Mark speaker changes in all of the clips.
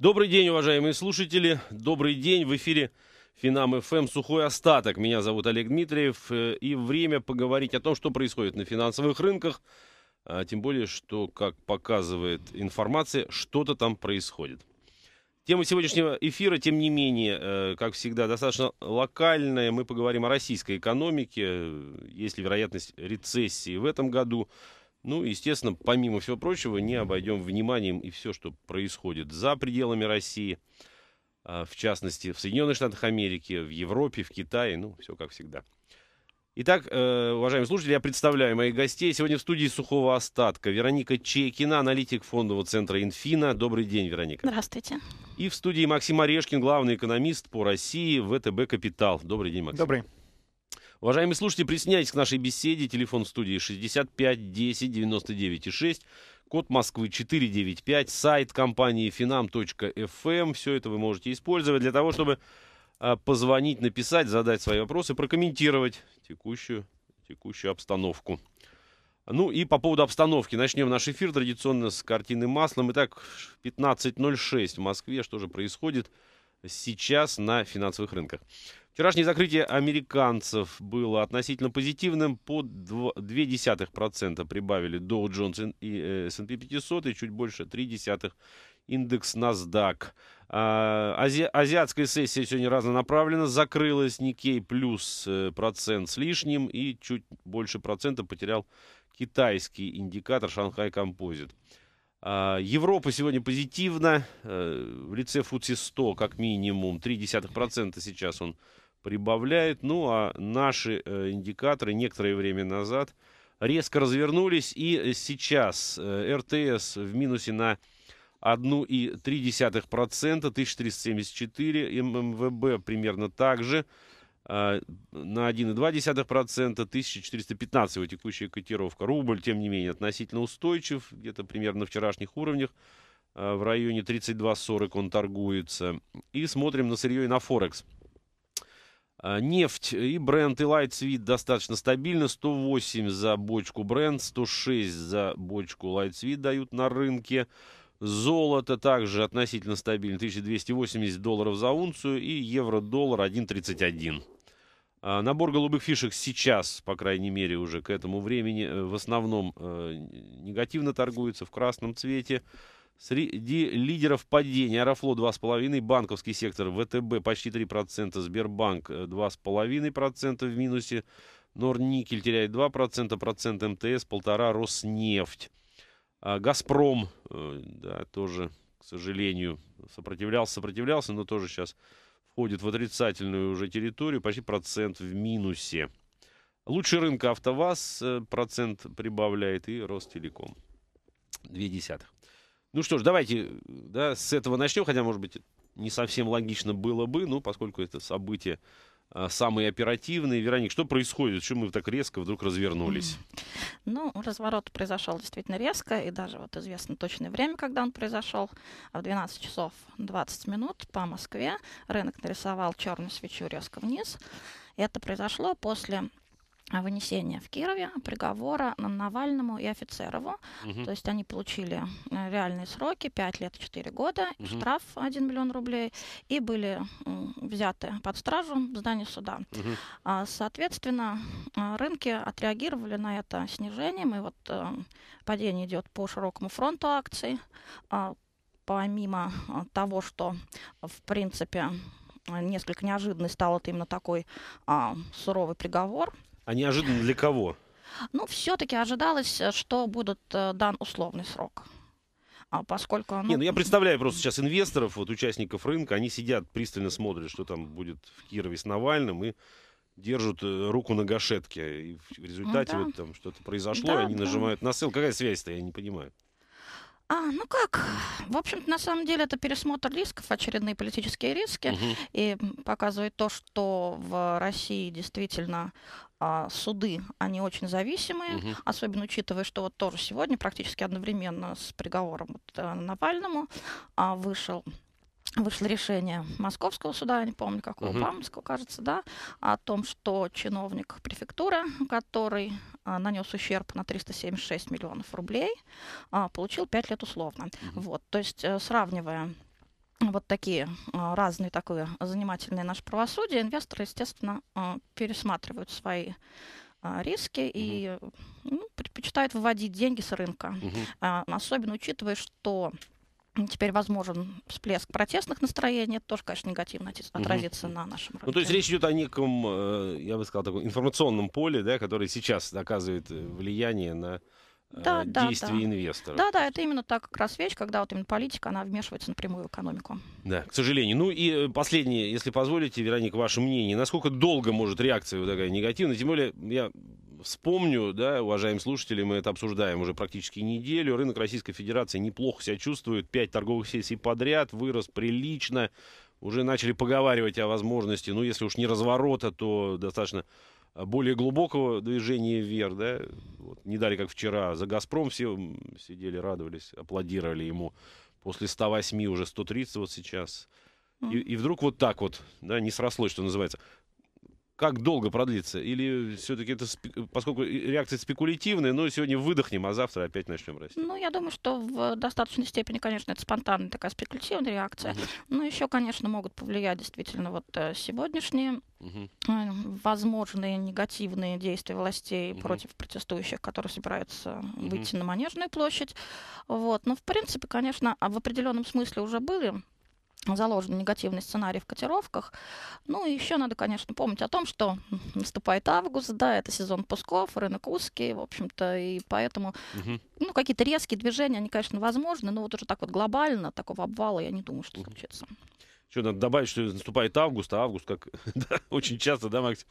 Speaker 1: Добрый день, уважаемые слушатели. Добрый день. В эфире Финам ФМ «Сухой остаток». Меня зовут Олег Дмитриев. Э, и время поговорить о том, что происходит на финансовых рынках. А, тем более, что, как показывает информация, что-то там происходит. Тема сегодняшнего эфира, тем не менее, э, как всегда, достаточно локальная. Мы поговорим о российской экономике, есть ли вероятность рецессии в этом году, ну, естественно, помимо всего прочего, не обойдем вниманием и все, что происходит за пределами России, а, в частности, в Соединенных Штатах Америки, в Европе, в Китае, ну, все как всегда. Итак, э, уважаемые слушатели, я представляю моих гостей. Сегодня в студии сухого остатка Вероника Чекина, аналитик фондового центра «Инфина». Добрый день, Вероника. Здравствуйте. И в студии Максим Орешкин, главный экономист по России ВТБ «Капитал». Добрый день, Максим. Добрый. Уважаемые слушатели, присоединяйтесь к нашей беседе. Телефон в студии 65 10 99 6. Код Москвы 495. Сайт компании finam.fm. Эм. Все это вы можете использовать для того, чтобы а, позвонить, написать, задать свои вопросы, прокомментировать текущую, текущую обстановку. Ну и по поводу обстановки. Начнем наш эфир традиционно с картины маслом. Итак, 15.06 в Москве. Что же происходит сейчас на финансовых рынках? Вчерашнее закрытие американцев было относительно позитивным. По 0,2% прибавили Dow Jones и э, S&P 500 и чуть больше 0,3% индекс NASDAQ. А, ази, азиатская сессия сегодня разнонаправленно закрылась. Никей плюс э, процент с лишним и чуть больше процента потерял китайский индикатор Шанхай Композит. А, Европа сегодня позитивна. Э, в лице Фудси 100 как минимум 0,3% сейчас он прибавляет. Ну а наши э, индикаторы некоторое время назад резко развернулись. И сейчас э, РТС в минусе на 1,3%, 1374, ММВБ примерно так же э, на 1,2%, 1415 его текущая котировка. Рубль, тем не менее, относительно устойчив, где-то примерно на вчерашних уровнях, в районе 32,40 он торгуется. И смотрим на сырье и на Форекс. А, нефть и бренд, и Lightsweet достаточно стабильно. 108 за бочку бренд, 106 за бочку Lightsweet дают на рынке. Золото также относительно стабильно. 1280 долларов за унцию и евро-доллар 1.31. А, набор голубых фишек сейчас, по крайней мере, уже к этому времени э, в основном э, негативно торгуется в красном цвете. Среди лидеров падения Аэрофлот 2,5%, банковский сектор ВТБ почти 3%, Сбербанк 2,5% э, в минусе, Норникель теряет 2%, процент МТС 1,5%, Роснефть. А Газпром, э, да, тоже, к сожалению, сопротивлялся, сопротивлялся, но тоже сейчас входит в отрицательную уже территорию, почти процент в минусе. Лучший рынка АвтоВАЗ э, процент прибавляет и Ростелеком. Две десятых. Ну что ж, давайте да, с этого начнем, хотя, может быть, не совсем логично было бы, но ну, поскольку это событие а, самые оперативные. Вероник, что происходит? Почему мы так резко вдруг развернулись?
Speaker 2: Ну, разворот произошел действительно резко, и даже вот известно точное время, когда он произошел. А в 12 часов 20 минут по Москве рынок нарисовал черную свечу резко вниз. Это произошло после вынесения в Кирове приговора Навальному и офицерову. Угу. То есть они получили э, реальные сроки, 5 лет и 4 года, угу. штраф 1 миллион рублей, и были взяты под стражу в здании суда. Угу. Соответственно, э, рынки отреагировали на это снижением, и вот э, падение идет по широкому фронту акций. А, помимо того, что, в принципе, несколько неожиданной стал это именно такой а,
Speaker 1: суровый приговор – а неожиданно для кого?
Speaker 2: Ну, все-таки ожидалось, э, что будет э, дан условный срок. А поскольку... Ну... Не,
Speaker 1: ну я представляю просто сейчас инвесторов, вот участников рынка, они сидят, пристально смотрят, что там будет в Кирове с Навальным, и держат э, руку на гашетке. И в результате да. вот там что-то произошло, да, и они да. нажимают на ссылку. Какая связь-то, я не понимаю.
Speaker 2: А, ну как? В общем-то, на самом деле это пересмотр рисков, очередные политические риски, угу. и показывает то, что в России действительно а, суды, они очень зависимые, угу. особенно учитывая, что вот тоже сегодня практически одновременно с приговором вот, э, Навальному а, вышел вышло решение Московского суда, я не помню, какого, угу. Памского, кажется, да, о том, что чиновник префектуры, который а, нанес ущерб на 376 миллионов рублей, а, получил 5 лет условно. Угу. Вот, то есть, э, сравнивая вот такие а, разные такое занимательные наше правосудие, инвесторы, естественно, а, пересматривают свои а, риски и ну, предпочитают выводить деньги с рынка. Угу. Особенно учитывая, что теперь возможен всплеск протестных настроений, это тоже, конечно, негативно отразится угу. на нашем рынке. Ну, то
Speaker 1: есть речь идет о неком, э, я бы сказал, таком информационном поле, да, который сейчас оказывает э, влияние на да, действий э, да, да. инвестора. Да,
Speaker 2: да, это именно так, как раз вещь, когда вот именно политика, она вмешивается напрямую в экономику.
Speaker 1: Да, к сожалению. Ну и э, последнее, если позволите, Вероника, ваше мнение. Насколько долго может реакция вот такая негативная? Тем более, я вспомню, да, уважаемые слушатели, мы это обсуждаем уже практически неделю. Рынок Российской Федерации неплохо себя чувствует. Пять торговых сессий подряд, вырос прилично. Уже начали поговаривать о возможности, ну, если уж не разворота, то достаточно Э, более глубокого движения вверх, да, вот, не дали, как вчера, за «Газпром» все сидели, радовались, аплодировали ему. После 108 уже 130 вот сейчас. И, и вдруг вот так вот, да, не срослось, что называется как долго продлится? Или все-таки это, поскольку реакция спекулятивная, но сегодня выдохнем, а завтра опять начнем расти?
Speaker 2: Ну, я думаю, что в достаточной степени, конечно, это спонтанная такая спекулятивная реакция. Но еще, конечно, могут повлиять действительно вот э, сегодняшние угу. возможные негативные действия властей угу. против протестующих, которые собираются выйти на Манежную площадь. Вот. Но, в принципе, конечно, а в определенном смысле уже были заложен негативный сценарий в котировках. Ну и еще надо, конечно, помнить о том, что наступает август, да, это сезон пусков, рынок узкий, в общем-то, и поэтому, угу. ну, какие-то резкие движения, они, конечно, возможны, но вот уже так вот глобально такого обвала я не
Speaker 1: думаю, что случится. Что надо добавить, что наступает август, а август, как да, очень часто, да, Максим,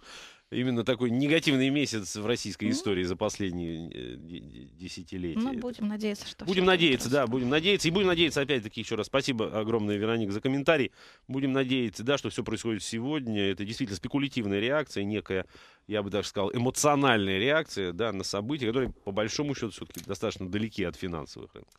Speaker 1: именно такой негативный месяц в российской mm-hmm. истории за последние э, десятилетия.
Speaker 2: Ну, будем надеяться, что... Будем
Speaker 1: надеяться, да, будем надеяться. И будем надеяться, опять-таки, еще раз спасибо огромное, Вероника, за комментарий. Будем надеяться, да, что все происходит сегодня. Это действительно спекулятивная реакция, некая, я бы даже сказал, эмоциональная реакция, да, на события, которые, по большому счету, все-таки достаточно далеки от финансовых рынков.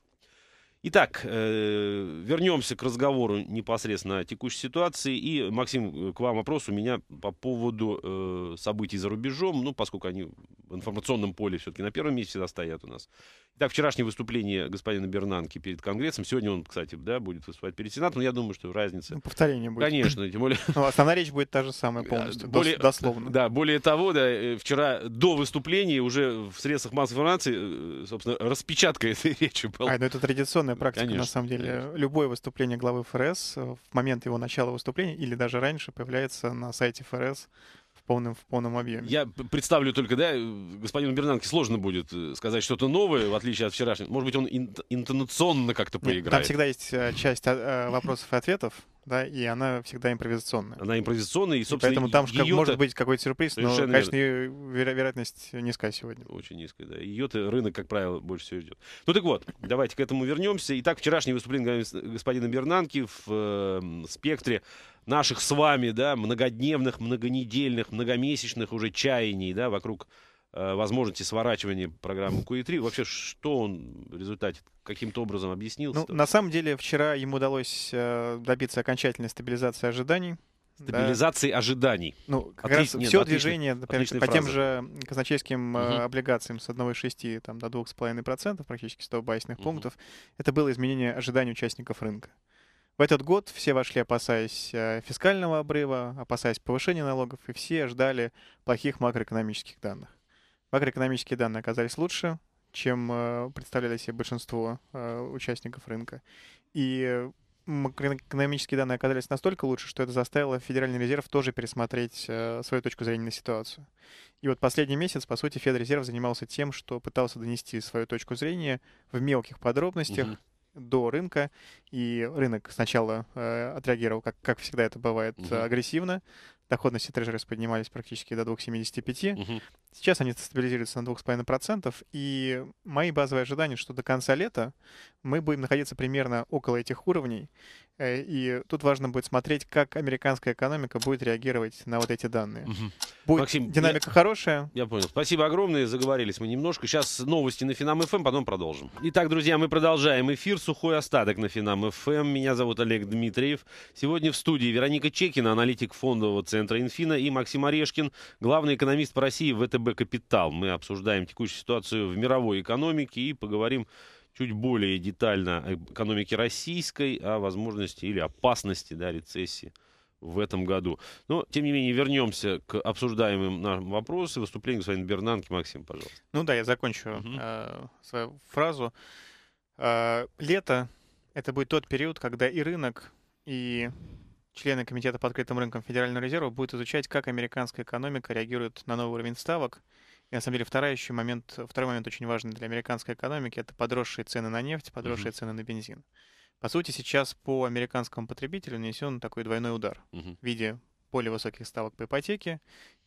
Speaker 1: Итак, э, вернемся к разговору непосредственно о текущей ситуации. И, Максим, э, к вам вопрос у меня по поводу э, событий за рубежом, ну, поскольку они в информационном поле все-таки на первом месте всегда стоят у нас. Итак, вчерашнее выступление господина Бернанки перед Конгрессом. Сегодня он, кстати, да, будет выступать перед Сенатом. Но Я думаю, что разница... Ну, повторение будет. Конечно, тем более... Но ну, основная
Speaker 3: речь будет та же самая полностью, более,
Speaker 1: дословно. Да, более того, да, вчера до выступления уже в средствах массовой информации, собственно, распечатка этой речи была. А, ну это традиционно распространенная практика, конечно, на самом деле.
Speaker 3: Любое выступление главы ФРС э, в момент его начала выступления или даже раньше появляется на сайте ФРС в полном, в полном объеме.
Speaker 1: Я представлю только, да, э, господину Бернанке сложно будет э, сказать что-то новое, в отличие от вчерашнего. Может быть, он интонационно как-то поиграет. Нет, там всегда
Speaker 3: есть часть а, а, вопросов и ответов да, и она всегда импровизационная.
Speaker 1: Она импровизационная, и, собственно, и Поэтому там ее может быть какой-то сюрприз, но, конечно, Веро-
Speaker 3: вероятность низкая
Speaker 1: сегодня. Очень низкая, да. Ее-то рынок, как правило, больше всего идет. Ну так вот, давайте к этому вернемся. Итак, вчерашнее выступление господина Бернанки в э, спектре наших с вами, да, многодневных, многонедельных, многомесячных уже чаяний, да, вокруг Э, возможности сворачивания программы QE3. Вообще, что он в результате каким-то образом объяснил? Ну, на
Speaker 3: самом деле, вчера ему удалось э, добиться окончательной стабилизации ожиданий. Стабилизации
Speaker 1: да. ожиданий. Ну, как Отли... раз Нет, все отличный,
Speaker 3: движение, например, по фраза. тем же казначейским угу. облигациям с 1,6 там, до 2,5%, практически 100 байсных угу. пунктов, это было изменение ожиданий участников рынка. В этот год все вошли, опасаясь фискального обрыва, опасаясь повышения налогов, и все ждали плохих макроэкономических данных. Макроэкономические данные оказались лучше, чем э, представляли себе большинство э, участников рынка. И макроэкономические данные оказались настолько лучше, что это заставило Федеральный резерв тоже пересмотреть э, свою точку зрения на ситуацию. И вот последний месяц, по сути, Федрезерв занимался тем, что пытался донести свою точку зрения в мелких подробностях до рынка. И рынок сначала э, отреагировал, как, как всегда это бывает, угу. агрессивно, доходности трежерис поднимались практически до 2,75. Угу. Сейчас они стабилизируются на 2,5%. И мои базовые ожидания, что до конца лета мы будем находиться примерно около этих уровней. Э, и тут важно будет смотреть, как американская экономика будет реагировать на вот эти данные. Угу. Будет
Speaker 1: Максим, динамика я, хорошая. Я понял. Спасибо огромное. Заговорились мы немножко. Сейчас новости на Финам ФМ, эм, потом продолжим. Итак, друзья, мы продолжаем эфир. Сухой остаток на Финам ФМ. Эм. Меня зовут Олег Дмитриев. Сегодня в студии Вероника Чекина, аналитик фондового центра Инфина, и Максим Орешкин, главный экономист по России ВТБ Капитал. Мы обсуждаем текущую ситуацию в мировой экономике и поговорим чуть более детально экономики российской, о возможности или опасности да, рецессии в этом году. Но, тем не менее, вернемся к обсуждаемым нам вопросам. Выступление господин Бернанки. Максим, пожалуйста.
Speaker 3: Ну да, я закончу угу. э, свою фразу. Э, лето — это будет тот период, когда и рынок, и члены Комитета по открытым рынкам Федерального резерва будут изучать, как американская экономика реагирует на новый уровень ставок — и на самом деле второй еще момент, второй момент очень важный для американской экономики – это подросшие цены на нефть, подросшие uh-huh. цены на бензин. По сути, сейчас по американскому потребителю нанесен такой двойной удар uh-huh. в виде более высоких ставок по ипотеке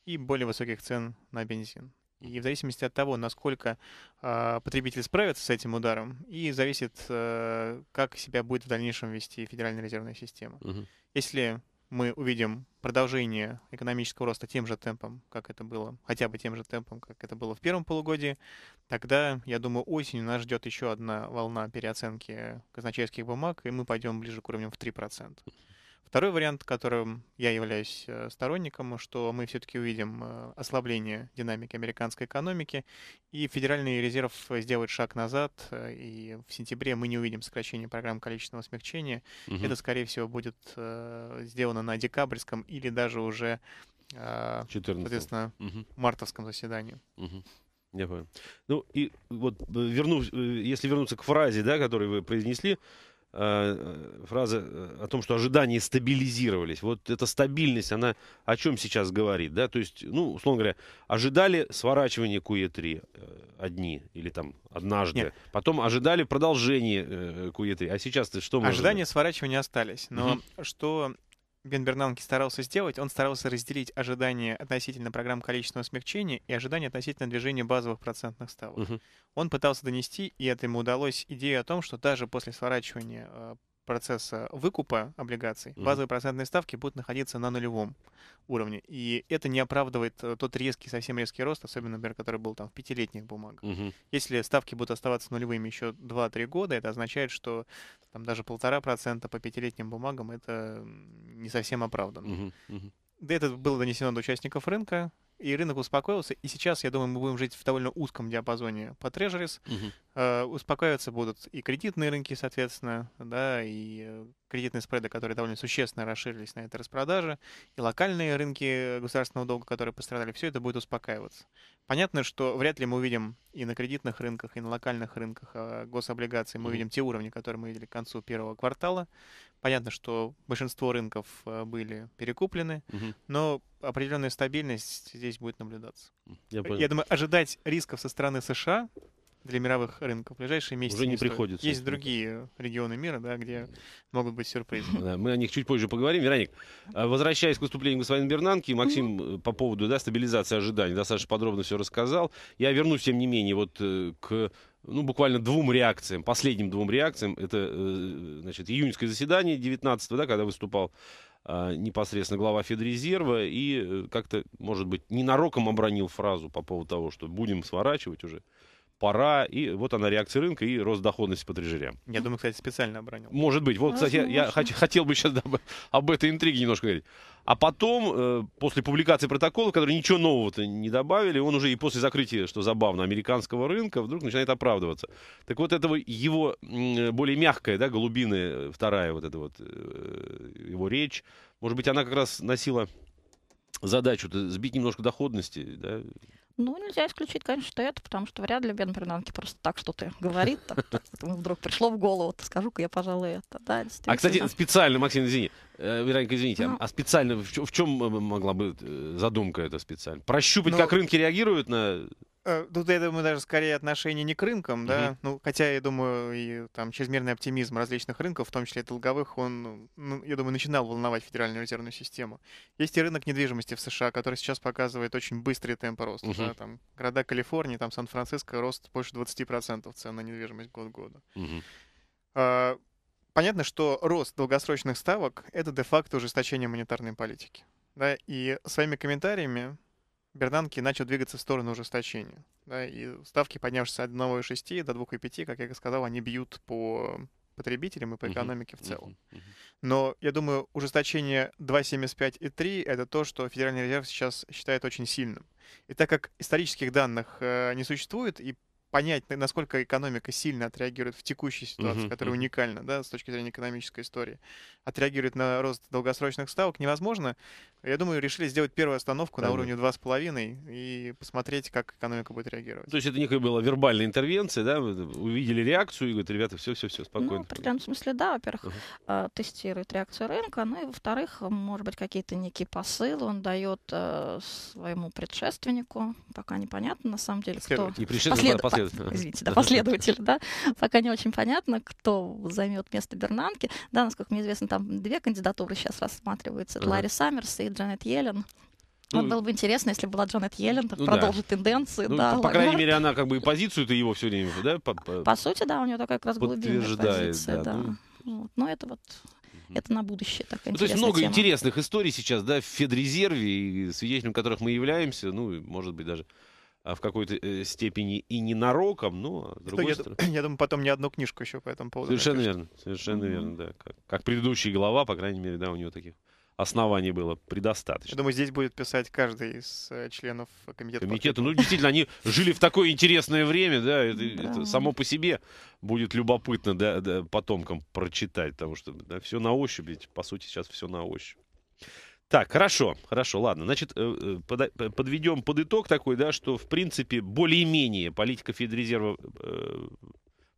Speaker 3: и более высоких цен на бензин. И в зависимости от того, насколько э, потребитель справится с этим ударом, и зависит, э, как себя будет в дальнейшем вести Федеральная резервная система. Угу. Если мы увидим продолжение экономического роста тем же темпом, как это было, хотя бы тем же темпом, как это было в первом полугодии, тогда, я думаю, осенью нас ждет еще одна волна переоценки казначейских бумаг, и мы пойдем ближе к уровням в 3%. Второй вариант, которым я являюсь э, сторонником, что мы все-таки увидим э, ослабление динамики американской экономики, и Федеральный резерв сделает шаг назад, э, и в сентябре мы не увидим сокращения программ количественного смягчения. Угу. Это, скорее всего, будет сделано на декабрьском или даже уже, 14. соответственно, угу. мартовском заседании.
Speaker 1: Угу. Я понял. Ну и вот вернув, если вернуться к фразе, да, которую вы произнесли, Э, фраза э, о том, что ожидания стабилизировались. Вот эта стабильность, она о чем сейчас говорит, да? То есть, ну, условно говоря, ожидали сворачивания QE3 э, одни или там однажды. Нет. Потом ожидали продолжения QE3. А сейчас ты что? Ожидания
Speaker 3: сворачивания остались. Но угу. что Бен Бернанки старался сделать, он старался разделить ожидания относительно программ количественного смягчения и ожидания относительно движения базовых процентных ставок. Угу. Он пытался донести, и это ему удалось, идею о том, что даже после сворачивания а, процесса выкупа облигаций базовые процентные ставки будут находиться на нулевом уровне. И это не оправдывает э, тот резкий, совсем резкий рост, особенно, например, который был там в пятилетних бумагах. Mm-hmm. Если ставки будут оставаться нулевыми еще 2-3 года, это означает, что там даже полтора процента по пятилетним бумагам это не совсем оправдано Mm-hmm. Mm-hmm. Да, это было донесено до участников рынка и рынок успокоился. И сейчас, я думаю, мы будем жить в довольно узком диапазоне по трежерис. Угу. Э, успокаиваться будут и кредитные рынки, соответственно, да, и э, кредитные спреды, которые довольно существенно расширились на этой распродаже, и локальные рынки государственного долга, которые пострадали, все это будет успокаиваться. Понятно, что вряд ли мы увидим и на кредитных рынках, и на локальных рынках э, гособлигаций, мы увидим те уровни, которые мы видели к концу первого квартала. Понятно, что большинство рынков э, были перекуплены, угу. но определенная стабильность здесь будет наблюдаться. Я, понял. Я думаю, ожидать рисков со стороны США для мировых рынков в ближайшие месяцы. Уже не, не приходится. Стоит. Есть другие регионы мира, да, где могут быть
Speaker 1: сюрпризы. Да, мы о них чуть позже поговорим. Вероник, а, возвращаясь к выступлению господина Бернанки, Максим э, по поводу да, стабилизации ожиданий достаточно подробно все рассказал. Я вернусь, тем не менее, вот э, к ну, буквально двум реакциям, последним двум реакциям. Это, э, значит, июньское заседание 19 да, когда выступал а, непосредственно глава Федрезерва и э, как-то, может быть, ненароком обронил фразу по поводу того, что будем сворачивать уже пора, и вот она реакция рынка и рост доходности по трежерям. Я думаю, кстати, специально обронил. Может быть. Вот, кстати, я, я хотел бы сейчас об этой интриге немножко говорить. А потом, э, после публикации протокола, который ничего нового-то не добавили, он уже и после закрытия, что забавно, американского рынка вдруг начинает оправдываться. Так вот этого его более мягкая, да, голубиная, э, вторая вот эта вот э, его речь, может быть, она как раз носила задачу сбить немножко доходности, да?
Speaker 2: Ну, нельзя исключить, конечно, что это, потому что вряд ли Бен Бернанки просто так что-то говорит. Так, вдруг пришло в голову, то скажу-ка я, пожалуй, это. Да, а, кстати,
Speaker 1: специально, Максим, извини, э, Вероника, извините, а ну, а специально в, чем э, могла быть э, задумка эта специально? Прощупать, ну, как рынки реагируют на
Speaker 3: Э, тут, я думаю, даже скорее отношение не к рынкам, да. Угу. Ну, хотя, я думаю, и там чрезмерный оптимизм различных рынков, в том числе и долговых, он, ну, я думаю, начинал волновать Федеральную резервную систему. Есть и рынок недвижимости в США, который сейчас показывает очень быстрый темп роста. Угу. Да? Там города Калифорнии, там Сан-Франциско рост больше 20% цен на недвижимость год к году. Угу. понятно, что рост долгосрочных ставок это де-факто ужесточение монетарной политики. Да, и своими комментариями Берданки начал двигаться в сторону ужесточения. Да, и ставки, поднявшись от 1,6 до 2,5, как я и сказал, они бьют по потребителям и по экономике uh-huh, в целом. Uh-huh, uh-huh. Но я думаю, ужесточение 2,75 и 3 — это то, что Федеральный резерв сейчас считает очень сильным. И так как исторических данных э, не существует, и понять, насколько экономика сильно отреагирует в текущей ситуации, uh-huh, которая uh-huh. уникальна, да, с точки зрения экономической истории, отреагирует на рост долгосрочных ставок, невозможно. Я думаю, решили сделать первую остановку uh-huh. на уровне 2,5 и посмотреть, как экономика будет реагировать.
Speaker 1: То есть это некая была вербальная интервенция, да, Вы увидели реакцию и говорят, ребята, все-все-все, ну, спокойно. Ну, в
Speaker 2: определенном смысле, да, во-первых, uh-huh. тестирует реакцию рынка, ну и, во-вторых, может быть, какие-то некие посылы он дает э, своему предшественнику, пока непонятно, на самом деле, кто... И предшественник Извините, да, последователь, да. Пока не очень понятно, кто займет место Бернанки. Да, насколько мне известно, там две кандидатуры сейчас рассматриваются. Ага. Ларри Саммерс и Джанет Йеллен. Ну, вот было бы интересно, если была Джанет Йеллен, ну, продолжит да. тенденции. Ну, да, по, по крайней мере,
Speaker 1: она как бы и позицию-то его все время, да? По, по... по сути,
Speaker 2: да, у нее такая как раз глубинная позиция. Да, да. Ну... Вот. Но это вот это на будущее такая ну, То есть много тема.
Speaker 1: интересных историй сейчас, да, в Федрезерве, свидетелем которых мы являемся, ну, может быть, даже а, в какой-то э, степени и ненароком, но ну, а с другой что, стороны...
Speaker 3: Я, думаю, потом не одну книжку еще по этому поводу. Совершенно
Speaker 1: верно, совершенно mm-hmm. верно, да. Как, как предыдущий глава, по крайней мере, да, у него таких оснований было предостаточно. Я
Speaker 3: думаю, здесь будет писать каждый из э, членов
Speaker 1: комитета. Комитета, ну действительно, они жили в такое интересное время, да, это, да. это само по себе будет любопытно да, да, потомкам прочитать, потому что да, все на ощупь, ведь по сути сейчас все на ощупь. Так, хорошо, хорошо, ладно. Значит, э, э, э, подведем под итог такой, да, что, в принципе, более-менее политика Федрезерва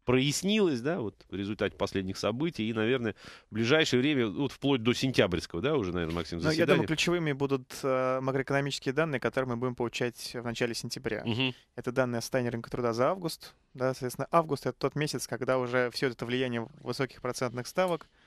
Speaker 1: прояснилась, да, вот в результате последних событий, и, наверное, в ближайшее время, вот вплоть до сентябрьского, да, уже, наверное, Максим, заседания. Ну, Но я думаю,
Speaker 3: ключевыми будут э, макроэкономические данные, которые мы будем получать в начале сентября. Угу. Это данные о состоянии рынка труда за август, да, соответственно, август — это тот месяц, когда уже все это влияние высоких процентных ставок —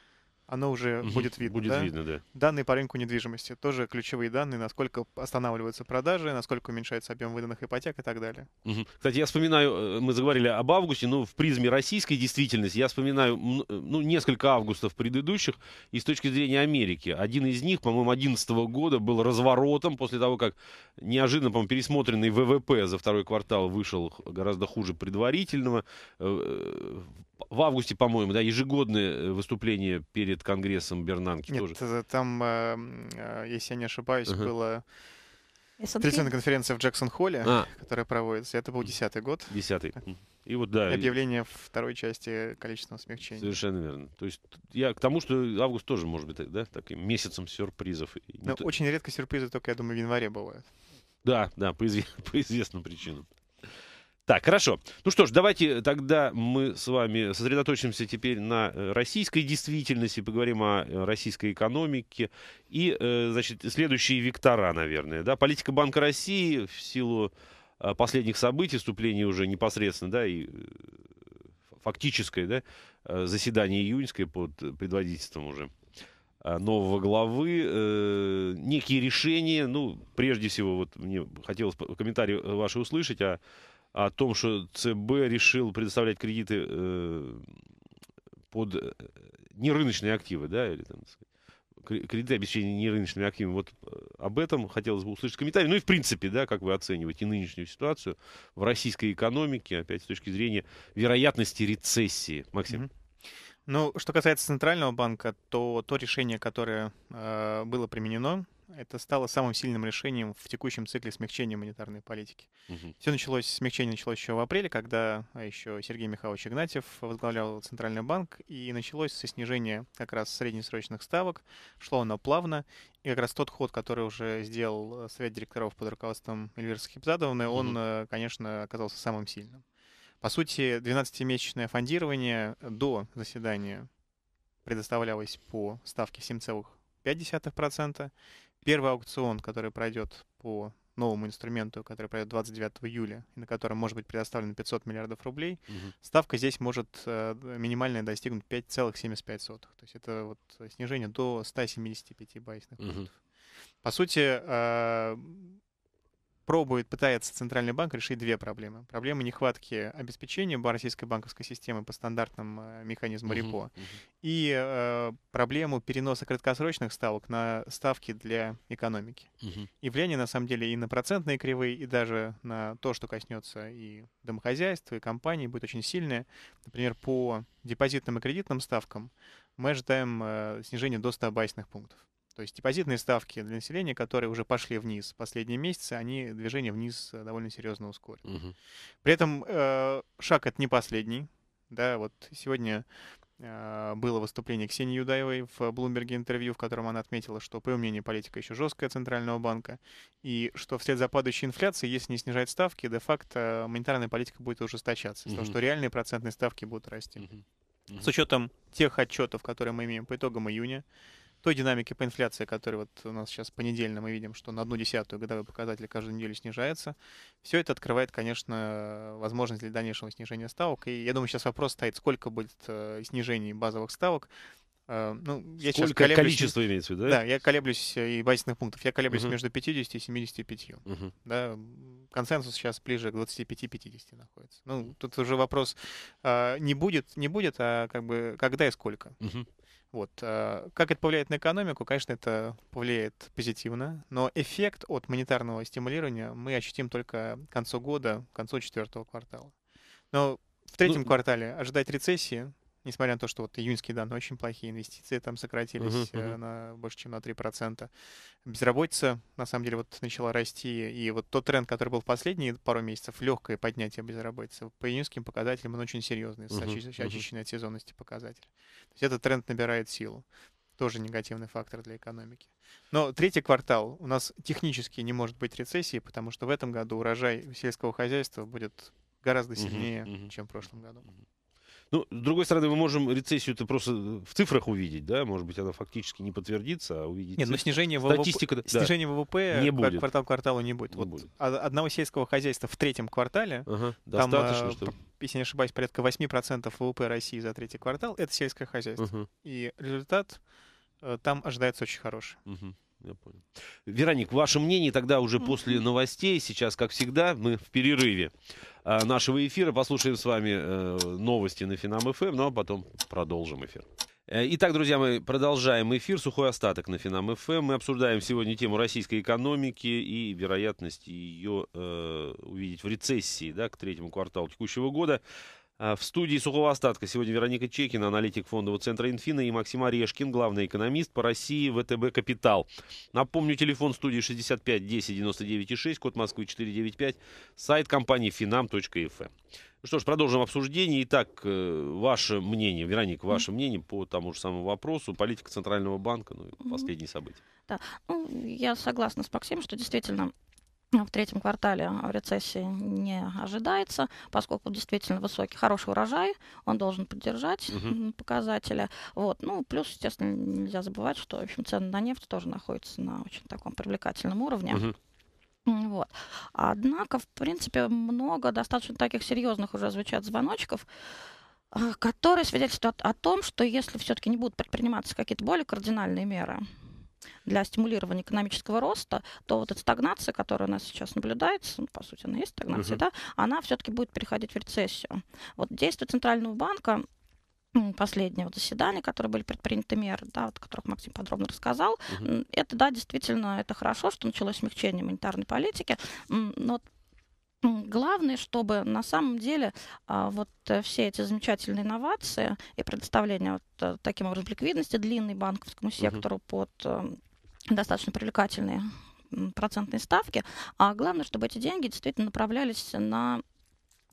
Speaker 3: оно уже будет видно. Будет да? видно, да. Данные по рынку недвижимости тоже ключевые данные, насколько останавливаются продажи, насколько уменьшается объем выданных ипотек и так далее.
Speaker 1: Кстати, я вспоминаю, э, мы заговорили об августе, но в призме российской действительности я вспоминаю э, ну, несколько августов предыдущих и с точки зрения Америки. Один из них, по-моему, 2011 года был разворотом после того, как неожиданно, по-моему, пересмотренный ВВП за второй квартал вышел гораздо хуже предварительного. Э, в августе, по-моему, да, ежегодное э, выступление перед Конгрессом Бернанки Нет,
Speaker 3: тоже. Э, там, эм, э, если я не ошибаюсь, uh-huh. было традиционная конференция в Джексон-Холле, а.
Speaker 1: которая проводится. Это был десятый год. Десятый. И вот, да. И объявление
Speaker 3: второй части количественного смягчения. Совершенно
Speaker 1: верно. То есть я к тому, что август тоже может быть да, таким месяцем сюрпризов. Но ну, Не очень
Speaker 3: редко сюрпризы только, я думаю, в январе бывают.
Speaker 1: Да, да, по, изв... по известным причинам. Так, хорошо. Ну что ж, давайте тогда мы с вами сосредоточимся теперь на э, российской действительности, поговорим о э, российской экономике и, э, значит, следующие вектора, наверное, да, политика Банка России в силу последних событий, вступления уже непосредственно, да, и фактическое, да, заседание июньское под предводительством уже нового главы, некие решения, ну, прежде всего, вот мне хотелось комментарий ваши услышать, а о том, что ЦБ решил предоставлять кредиты э, под э, нерыночные активы, да, или там, кредиты обеспечения нерыночными активами. Вот э, об этом хотелось бы услышать комментарий. Ну и в принципе, да, как вы оцениваете нынешнюю ситуацию в российской экономике, опять с точки зрения вероятности рецессии. Максим. Mm-hmm.
Speaker 3: Ну, что касается Центрального банка, то то решение, которое э, было применено, это стало самым сильным решением в текущем цикле смягчения монетарной политики. Угу. Все началось, смягчение началось еще в апреле, когда а, еще Сергей Михайлович Игнатьев возглавлял Центральный банк, и началось со снижения как раз среднесрочных ставок, шло оно плавно, и как раз тот ход, который уже сделал Совет директоров под руководством Эльвиры Сахипзадовны, угу. он, э, конечно, оказался самым сильным. По сути, 12-месячное фондирование до заседания предоставлялось по ставке 7,5%. Первый аукцион, который пройдет по новому инструменту, который пройдет 29 июля, и на котором может быть предоставлено 500 миллиардов рублей, угу. ставка здесь может э, минимальная достигнуть 5,75. То есть это вот снижение до 175 байсных. угу. По сути, э, пробует, пытается Центральный банк решить две проблемы. Проблема нехватки обеспечения российской банковской системы по стандартным э, механизмам uh-huh, репо uh-huh. и э, проблему переноса краткосрочных ставок на ставки для экономики. Uh-huh. И влияние, на самом деле, и на процентные кривые, и даже на то, что коснется и домохозяйства, и компаний, будет очень сильное. Например, по депозитным и кредитным ставкам мы ожидаем э, снижение до 100 базисных пунктов. То есть депозитные ставки для населения, которые уже пошли вниз в последние месяцы, они движение вниз э, довольно серьезно ускорили. Угу. При этом э, шаг это не последний. Да, вот сегодня э, было выступление Ксении Юдаевой в Bloomberg интервью, в котором она отметила, что, по ее мнению, политика еще жесткая Центрального банка, и что вслед за падающей инфляцией, если не снижать ставки, де-факто монетарная политика будет ужесточаться, mm потому что реальные процентные ставки будут расти. mm С учетом тех отчетов, которые мы имеем по итогам июня, той динамики по инфляции, которая вот у нас сейчас понедельно мы видим, что на одну десятую годовой показатель каждую неделю снижается, все это открывает, конечно, возможность для дальнейшего снижения ставок. И я думаю, сейчас вопрос стоит, сколько будет э, снижений базовых ставок, э, ну, я Сколько сейчас колеблюсь, количество имеется в виду, да? Да, я колеблюсь э, и базисных пунктов. Я колеблюсь Uh -huh. между 50 и 75. Uh -huh. Да, консенсус сейчас ближе к 25-50 находится. Ну, тут уже вопрос а, не будет, не будет, а как бы когда и сколько. Uh -huh. Вот. А, как это повлияет на экономику? Конечно, это повлияет позитивно, но эффект от монетарного стимулирования мы ощутим только к концу года, к концу четвертого квартала. Но в третьем ну, квартале ожидать рецессии несмотря на то, что вот июньские данные ну, очень плохие, инвестиции там сократились uh-huh, uh-huh. на больше, чем на 3%. Безработица, на самом деле, вот начала расти, и вот тот тренд, который был в последние пару месяцев, легкое поднятие безработицы, по июньским показателям он очень серьезный, uh-huh, с uh-huh. от сезонности показатель. То есть этот тренд набирает силу тоже негативный фактор для экономики. Но третий квартал у нас технически не может быть рецессии, потому что в этом году урожай сельского хозяйства будет гораздо сильнее, угу, чем в прошлом году. Угу.
Speaker 1: Ну, с другой стороны, мы можем рецессию-то просто э, в цифрах увидеть, да, может быть, она фактически не подтвердится, а увидеть... Нет, цифры. но снижение ВВП, Статистика, да. снижение ВВП не будет. квартал к кварталу не будет. Не вот будет.
Speaker 3: Одного сельского хозяйства в третьем квартале, ага, там, достаточно, э, чтобы... если не ошибаюсь, порядка 8% ВВП России за третий квартал — это сельское хозяйство. Угу. И результат э, там ожидается очень хороший.
Speaker 1: Угу. Я понял. Вероник, ваше мнение тогда уже после новостей, сейчас, как всегда, мы в перерыве а, нашего эфира, послушаем с вами э, новости на Финам ФМ, эм, ну а потом продолжим эфир. Э, итак, друзья, мы продолжаем эфир «Сухой остаток» на Финам ФМ. Эм. Мы обсуждаем сегодня тему российской экономики и вероятность ее э, увидеть в рецессии да, к третьему кварталу текущего года. А, в студии сухого остатка сегодня Вероника Чекина, аналитик фондового центра «Инфина» и Максим Орешкин, главный экономист по России ВТБ «Капитал». Напомню, телефон студии 65 10 99 6, код Москвы 495, сайт компании Финам.ф. Эм». Ну что ж, продолжим обсуждение. Итак, э, ваше мнение, Вероника, ваше мнение по тому же самому вопросу, политика Центрального банка, ну и последние события.
Speaker 2: Да, ну, я согласна с Максимом, что действительно в третьем квартале рецессии не ожидается, поскольку действительно высокий, хороший урожай, он должен поддержать Uh-huh. показатели. Вот. Ну, плюс, естественно, нельзя забывать, что в общем, цены на нефть тоже находятся на очень таком привлекательном уровне. Uh-huh. Вот. Однако, в принципе, много достаточно таких серьезных уже звучат звоночков а, которые свидетельствуют о том, что если все-таки не будут предприниматься какие-то более кардинальные меры, для стимулирования экономического роста, то вот эта стагнация, которая у нас сейчас наблюдается, ну, по сути, она есть стагнация, угу. да, она все-таки будет переходить в рецессию. Вот действие Центрального банка последнего заседания, которые были предприняты меры, да, вот, о которых Максим подробно рассказал. Uh-huh. Это, да, действительно, это хорошо, что началось смягчение монетарной политики, но Главное, чтобы на самом деле а, вот э, все эти замечательные инновации и предоставление вот э, таким образом ликвидности длинной банковскому сектору угу. под эм, достаточно привлекательные процентные ставки, а главное, чтобы эти деньги действительно направлялись на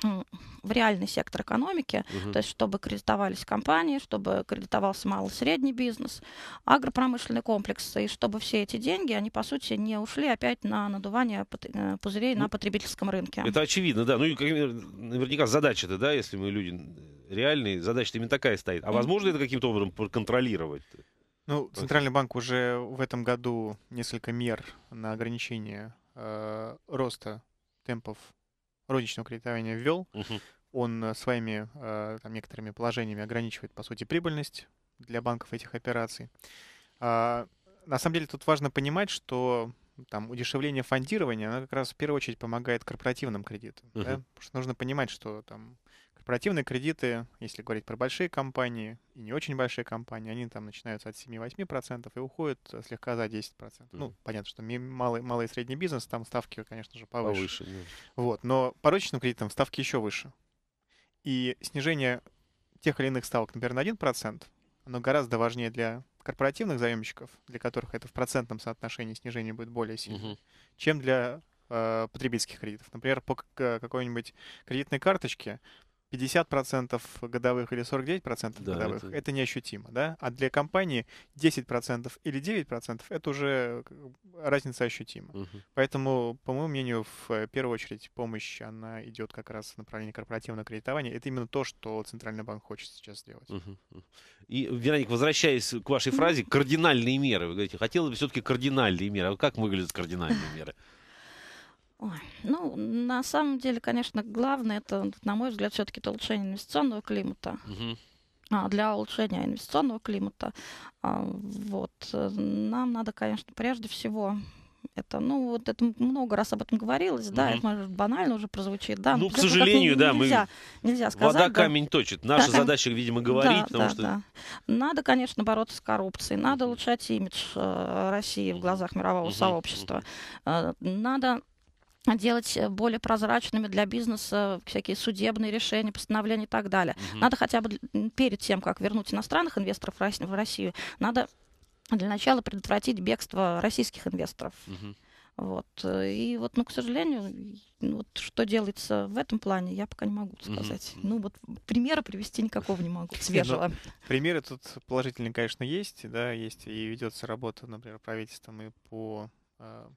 Speaker 2: в реальный сектор экономики, угу. то есть чтобы кредитовались компании, чтобы кредитовался малый средний бизнес, агропромышленный комплекс, и чтобы все эти деньги, они, по сути, не ушли опять на надувание э, пузырей ну, на потребительском рынке. Это
Speaker 1: очевидно, да. Ну и э, наверняка задача-то, да, если мы люди э, реальные, задача-то именно такая стоит. А возможно это каким-то образом контролировать?
Speaker 2: Ну,
Speaker 3: Центральный банк уже в этом году несколько мер на ограничение э, роста темпов розничного кредитования ввел. Он э, своими э, там, некоторыми положениями ограничивает, по сути, прибыльность для банков этих операций. А, на самом деле тут важно понимать, что там удешевление фондирования, оно как раз в первую очередь помогает корпоративным кредитам. Uh-huh. Да? Потому что нужно понимать, что там Корпоративные кредиты, если говорить про большие компании и не очень большие компании, они там начинаются от 7-8% и уходят слегка за 10%. Mm. Ну, понятно, что малый, малый и средний бизнес, там ставки, конечно же, повыше. повыше да. Вот, но порочным кредитам ставки еще выше. И снижение тех или иных ставок, например, на 1%, оно гораздо важнее для корпоративных заемщиков, для которых это в процентном соотношении снижение будет более сильным, угу. Uh чем для э, потребительских кредитов. Например, по э, какой-нибудь кредитной карточке 50% годовых или 49% да, годовых, это... это неощутимо, да? А для компании 10% или 9% это уже э, разница ощутима. Угу. Поэтому, по моему мнению, в э, первую очередь помощь, она идет как раз в направлении корпоративного кредитования. Это именно то, что Центральный банк хочет сейчас сделать.
Speaker 1: Угу. И, Вероник, возвращаясь к вашей фразе, кардинальные меры. Вы говорите, хотелось бы все-таки кардинальные меры. А как выглядят кардинальные меры?
Speaker 2: ну, на самом деле, конечно, главное это, на мой взгляд, все-таки это улучшение инвестиционного климата. Угу. А, для улучшения инвестиционного климата. А, вот. Нам надо, конечно, прежде всего это, ну, вот это много раз об этом говорилось, да, mm-hmm. это может, банально уже прозвучит, да. Ну, к сожалению, да, нельзя, мы... Нельзя сказать. Вода да. камень
Speaker 1: точит. Наша да. задача, видимо, говорить, да, потому да, что... Да.
Speaker 2: Надо, конечно, бороться с коррупцией, надо улучшать имидж э, России в глазах мирового mm-hmm. сообщества, э, надо делать э, более прозрачными для бизнеса всякие судебные решения, постановления и так далее. Угу. Надо хотя бы перед тем, как вернуть иностранных инвесторов в Россию, надо для начала предотвратить бегство российских инвесторов. Угу. Вот. Э, и вот, ну, к сожалению, вот что делается в этом плане, я пока не могу сказать. Mm-hmm. Ну, вот примера привести никакого не могу, ну, свежего. Ну,
Speaker 3: примеры тут положительные, конечно, есть, да, есть и ведется работа, например, правительством и по а,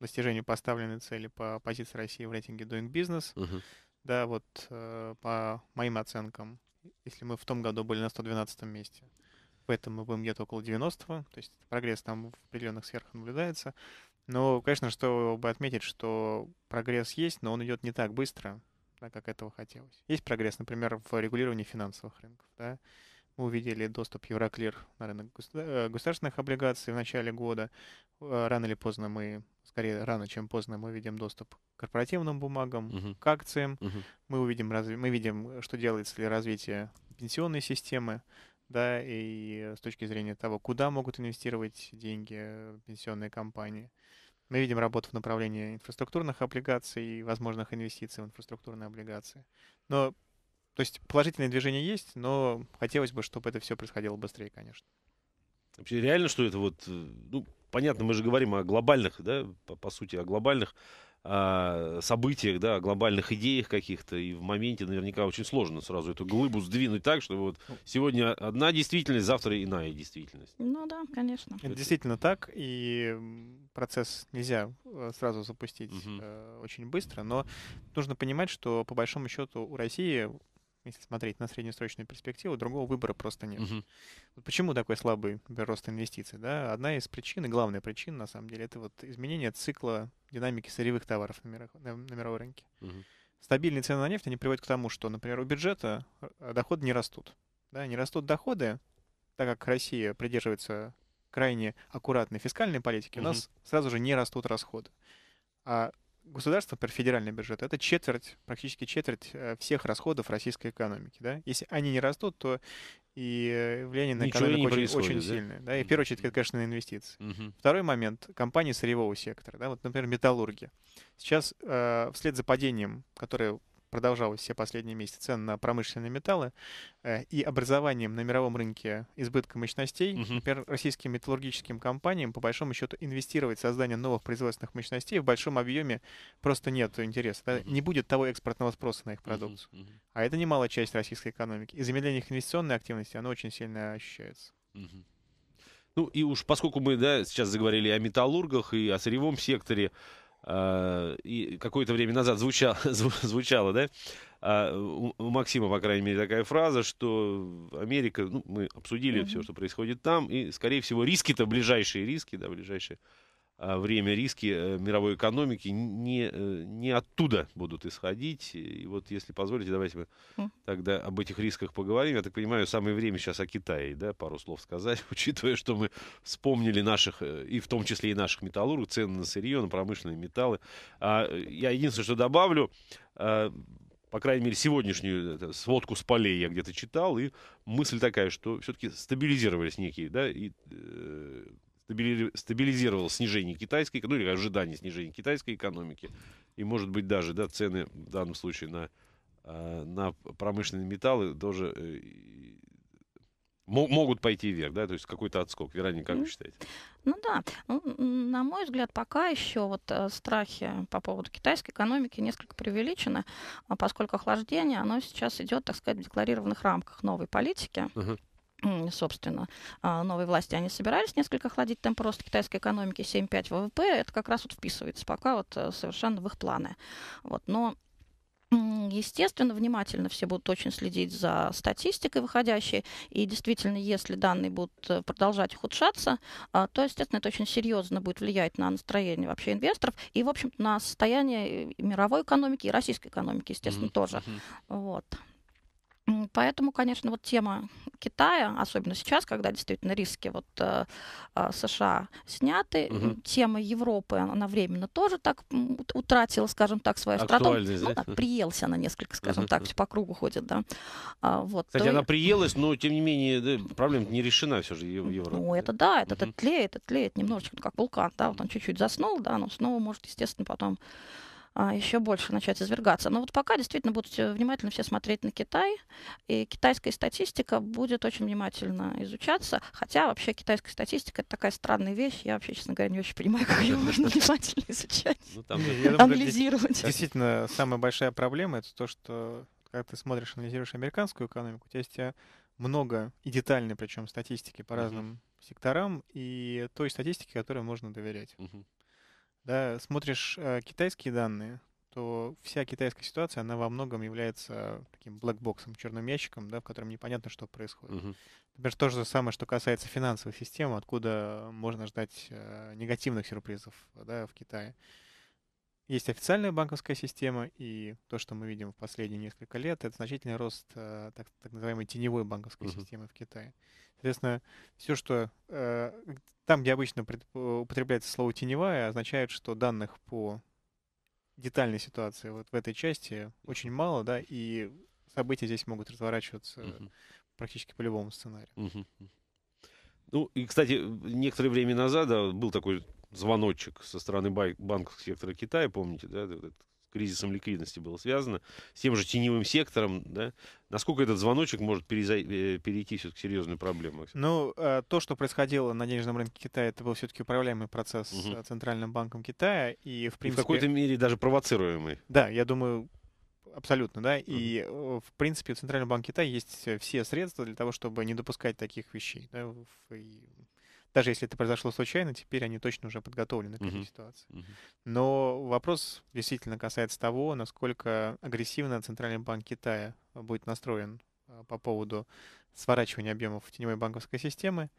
Speaker 3: достижению поставленной цели по позиции России в рейтинге Doing Business. Угу. Да, вот э, по моим оценкам, если мы в том году были на 112 месте, в этом мы будем где-то около 90 то есть прогресс там в определенных сферах наблюдается. Но, конечно, что бы отметить, что прогресс есть, но он идет не так быстро, да, как этого хотелось. Есть прогресс, например, в регулировании финансовых рынков. Да? Мы увидели доступ Евроклир на рынок э, государственных облигаций в начале года. Э, рано или поздно мы скорее рано, чем поздно, мы видим доступ к корпоративным бумагам, uh к акциям, uh мы увидим, разви- мы видим, что делается для развития пенсионной системы, да, и с точки зрения того, куда могут инвестировать деньги пенсионные компании. Мы видим работу в направлении инфраструктурных облигаций и возможных инвестиций в инфраструктурные облигации. Но, то есть положительные движения есть, но хотелось бы, чтобы это все происходило быстрее, конечно.
Speaker 1: Вообще реально, что это вот, э, ну, понятно, мы же говорим о глобальных, да, по, по сути, о глобальных о а, событиях, да, о глобальных идеях каких-то, и в моменте наверняка очень сложно сразу эту глыбу сдвинуть так, чтобы вот ну. сегодня одна действительность, завтра иная действительность.
Speaker 2: Ну да, конечно. Это
Speaker 3: действительно так, и процесс нельзя э, сразу запустить угу. очень быстро, но нужно понимать, что по большому счету у России если смотреть на среднесрочную перспективу, другого выбора просто нет. Угу. Вот почему такой слабый рост инвестиций? Да? Одна из причин, и главная причина, на самом деле, это вот изменение цикла динамики сырьевых товаров на, миро, на, на мировом рынке. Угу. Стабильные цены на нефть, они приводят к тому, что, например, у бюджета э, доходы не растут. Да? Не растут доходы, так как Россия придерживается крайне аккуратной фискальной политики, угу. у нас сразу же не растут расходы. А государства например, федеральный бюджет, это четверть, практически четверть э, всех расходов российской экономики. Да? Если они не растут, то и э, влияние на Ничего экономику очень, очень да? сильное. Да? И в первую очередь, это, конечно, на инвестиции. Угу. Второй момент — компании сырьевого сектора. Да? Вот, например, металлурги. Сейчас э, вслед за падением, которое продолжалось все последние месяцы цен на промышленные металлы э, и образованием на мировом рынке избытка мощностей, Uh -huh. например, российским металлургическим компаниям, по большому счету, инвестировать в создание новых производственных мощностей в большом объеме просто нет интереса. Uh -huh. Не будет того экспортного спроса на их продукцию. Угу. Uh -huh. А это немалая часть российской экономики. И замедление их инвестиционной активности, оно очень сильно ощущается. Угу.
Speaker 1: Ну и уж поскольку мы да, сейчас заговорили о металлургах и о сырьевом секторе, Э, и какое-то время назад звучало, звучало да, а, у Максима, по крайней мере, такая фраза, что Америка, ну, мы обсудили mm-hmm. все, что происходит там, и, скорее всего, риски-то, ближайшие риски, да, ближайшие а, время риски э, мировой экономики не, э, не оттуда будут исходить. И вот, если позволите, давайте мы хм. тогда об этих рисках поговорим. Я так понимаю, самое время сейчас о Китае, да, пару слов сказать, учитывая, что мы вспомнили наших, э, и в том числе и наших металлургов, цены на сырье, на промышленные металлы. а Я единственное, что добавлю, а, по крайней мере, сегодняшнюю сводку с полей я где-то читал, и мысль такая, что все-таки стабилизировались некие да, и, стабилизировал снижение китайской, ну или ожидание снижения китайской экономики. И, может быть, даже да, цены в данном случае на, э, на промышленные металлы тоже э, могут пойти вверх, да, то есть какой-то отскок. Вероятнее, как вы считаете?
Speaker 2: Ну да, ну, на мой взгляд, пока еще вот э, страхи по поводу китайской экономики несколько преувеличены, а поскольку охлаждение, оно сейчас идет, так сказать, в декларированных рамках новой политики. Uh-huh собственно, а, новой власти, они собирались несколько охладить темп роста китайской экономики 7,5 ВВП, это как раз вот вписывается пока вот э, совершенно в их планы. Вот. Но Естественно, внимательно все будут очень следить за статистикой выходящей. И действительно, если данные будут э, продолжать ухудшаться, а, то, естественно, это очень серьезно будет влиять на настроение вообще инвесторов и, в общем, на состояние э, мировой экономики и российской экономики, естественно, mm-hmm. тоже. Вот. Поэтому, конечно, вот тема Китая, особенно сейчас, когда действительно риски вот э, а, США сняты, угу. тема Европы, она временно тоже так утратила, скажем так, свою Актуальность, Ну, да, приелся она несколько, скажем угу. так, все по кругу ходит, да. А, вот, Кстати, то... она
Speaker 1: приелась, но, тем не менее, да, проблема не решена все же в Европе. Ну,
Speaker 2: это да, это, угу. это тлеет, это тлеет немножечко, как вулкан, да, вот он чуть-чуть заснул, да, но снова может, естественно, потом а, еще больше начать извергаться. Но вот пока действительно будут э, внимательно все смотреть на Китай, и китайская статистика будет очень внимательно изучаться, хотя вообще китайская статистика — это такая странная вещь, я вообще, честно говоря, не очень понимаю, как ее можно внимательно изучать, ну, анализировать.
Speaker 3: Действительно, самая большая проблема — это то, что когда ты смотришь, анализируешь американскую экономику, у тебя есть э, много и детальной причем статистики по разным секторам и той статистике, которой можно доверять да, смотришь э, китайские данные, то вся китайская ситуация, она во многом является таким блэкбоксом, черным ящиком, да, в котором непонятно, что происходит. Uh -huh. Например, то же самое, что касается финансовой системы, откуда можно ждать э, негативных сюрпризов да, в Китае есть официальная банковская система, и то, что мы видим в последние несколько лет, это значительный рост э, так, так называемой теневой банковской uh-huh. системы в Китае. Соответственно, все, что э, там, где обычно э, употребляется слово теневая, означает, что данных по детальной ситуации вот в этой части очень мало, да, и события здесь могут разворачиваться uh-huh. практически по любому сценарию.
Speaker 1: Uh-huh. Ну, и, кстати, некоторое время назад да, был такой звоночек со стороны банковского сектора Китая, помните, да, с кризисом ликвидности было связано, с тем же теневым сектором, да? Насколько этот звоночек может э, перейти все к серьезной проблеме?
Speaker 3: Ну, а, то, что происходило на денежном рынке Китая, это был все-таки управляемый процесс угу. Центральным банком Китая, и в принципе... И в какой-то
Speaker 1: мере даже провоцируемый.
Speaker 3: Да, я думаю, Абсолютно, да. И, э, в принципе, у центрального банка Китая есть все средства для того, чтобы не допускать таких вещей. Да? И даже если это произошло случайно, теперь они точно уже подготовлены к этой uh-huh. ситуации. Uh-huh. Но вопрос действительно касается того, насколько агрессивно Центральный банк Китая будет настроен а, по поводу сворачивания объемов теневой банковской системы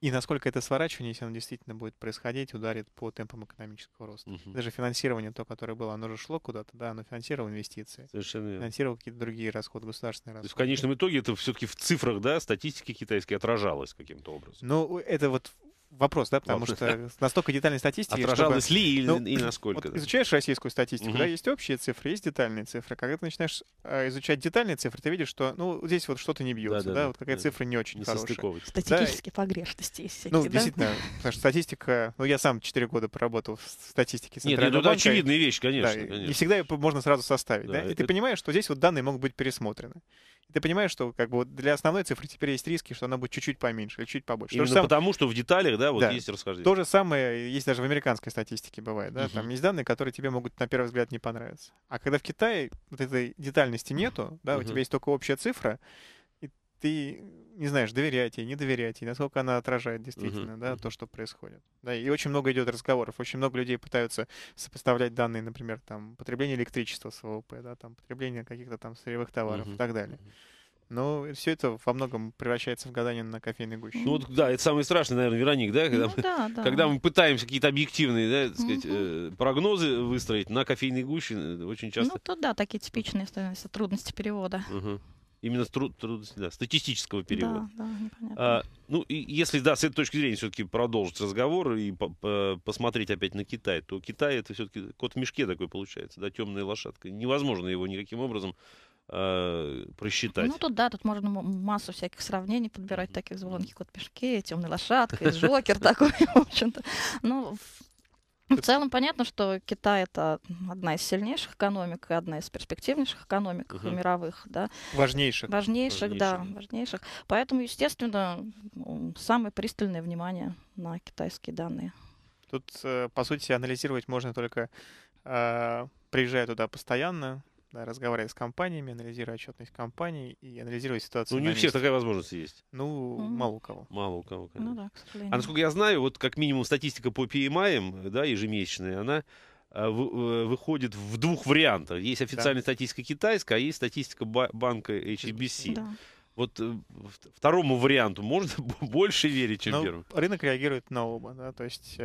Speaker 3: и насколько это сворачивание, если оно действительно будет происходить, ударит по темпам экономического роста. Угу. Даже финансирование, то, которое было, оно же шло куда-то, да, оно финансировало инвестиции. Совершенно Финансировало какие-то другие расходы, государственные расходы. То есть в конечном
Speaker 1: итоге это все-таки в цифрах, да, статистики китайской отражалось каким-то образом.
Speaker 3: Ну, это вот вопрос, да, потому что настолько детальной статистики... Отражалось ли и, ну, насколько? Изучаешь российскую статистику, да, есть общие цифры, есть детальные цифры. Когда ты начинаешь э, изучать детальные цифры, ты видишь, что, ну, здесь вот что-то не бьется, да, вот какая цифра не очень хорошая. Статистические
Speaker 2: погрешности есть всякие, Ну, действительно,
Speaker 3: потому что статистика... Ну, я сам 4 года поработал в статистике Центрального Нет, ну, это очевидная вещь, конечно, Не всегда ее можно сразу составить, да, и ты понимаешь, что здесь вот данные могут быть пересмотрены ты понимаешь, что как бы для основной цифры теперь есть риски, что она будет чуть-чуть поменьше или чуть побольше. Именно самое... потому,
Speaker 1: что в деталях, да, вот да. есть расхождение. То
Speaker 3: же самое есть даже в американской статистике бывает, да, угу. там есть данные, которые тебе могут на первый взгляд не понравиться. А когда в Китае вот этой детальности нету, да, угу. у тебя есть только общая цифра, ты не знаешь, доверять ей, не доверять ей, насколько она отражает действительно, uh-huh. да, то, что происходит. Да, и очень много идет разговоров, очень много людей пытаются сопоставлять данные, например, там, потребление электричества с ВВП, да, там, потребление каких-то там сырьевых товаров uh-huh. и так далее. Но все это во многом превращается в гадание на кофейной гуще. Ну вот,
Speaker 1: да, это самое страшное, наверное, Вероник, да? Когда, ну, мы, да, да. когда мы пытаемся какие-то объективные да, так сказать, угу. э, прогнозы выстроить на кофейной гуще, э, очень ну часто... Ну,
Speaker 2: то да, такие типичные становятся трудности перевода.
Speaker 1: Угу. Именно с труд, да, статистического периода. Да, да, непонятно. А, ну, и если, да, с этой точки зрения все-таки продолжить разговор и по -по посмотреть опять на Китай, то Китай это все-таки кот в мешке такой получается, да, темная лошадка. Невозможно его никаким образом э, просчитать. Ну,
Speaker 2: тут да, тут можно массу всяких сравнений подбирать, таких звонких кот в мешке, темная лошадка, жокер такой, в общем-то. Ну, ну, в целом понятно, что Китай это одна из сильнейших экономик и одна из перспективнейших экономик угу. мировых, да. Важнейших. Важнейших, важнейших, да, важнейших. Поэтому, естественно, самое пристальное внимание на китайские данные.
Speaker 3: Тут, э, по сути, анализировать можно только а, приезжая туда постоянно, да, разговаривая с компаниями, анализируя отчетность компаний и анализируя ситуацию. Ну, не у всех такая
Speaker 1: возможность есть. Ну, mm-hmm. мало у кого. Мало у кого, ну конечно. Ну, да, к сожалению. А насколько я знаю, вот как минимум статистика по PMI, да, ежемесячная, она э, э, выходит в двух вариантах. Есть официальная да. статистика китайская, а есть статистика банка HBC. Да. Вот э, второму варианту можно больше верить, чем ну, первому?
Speaker 3: Рынок реагирует на оба. Да? То есть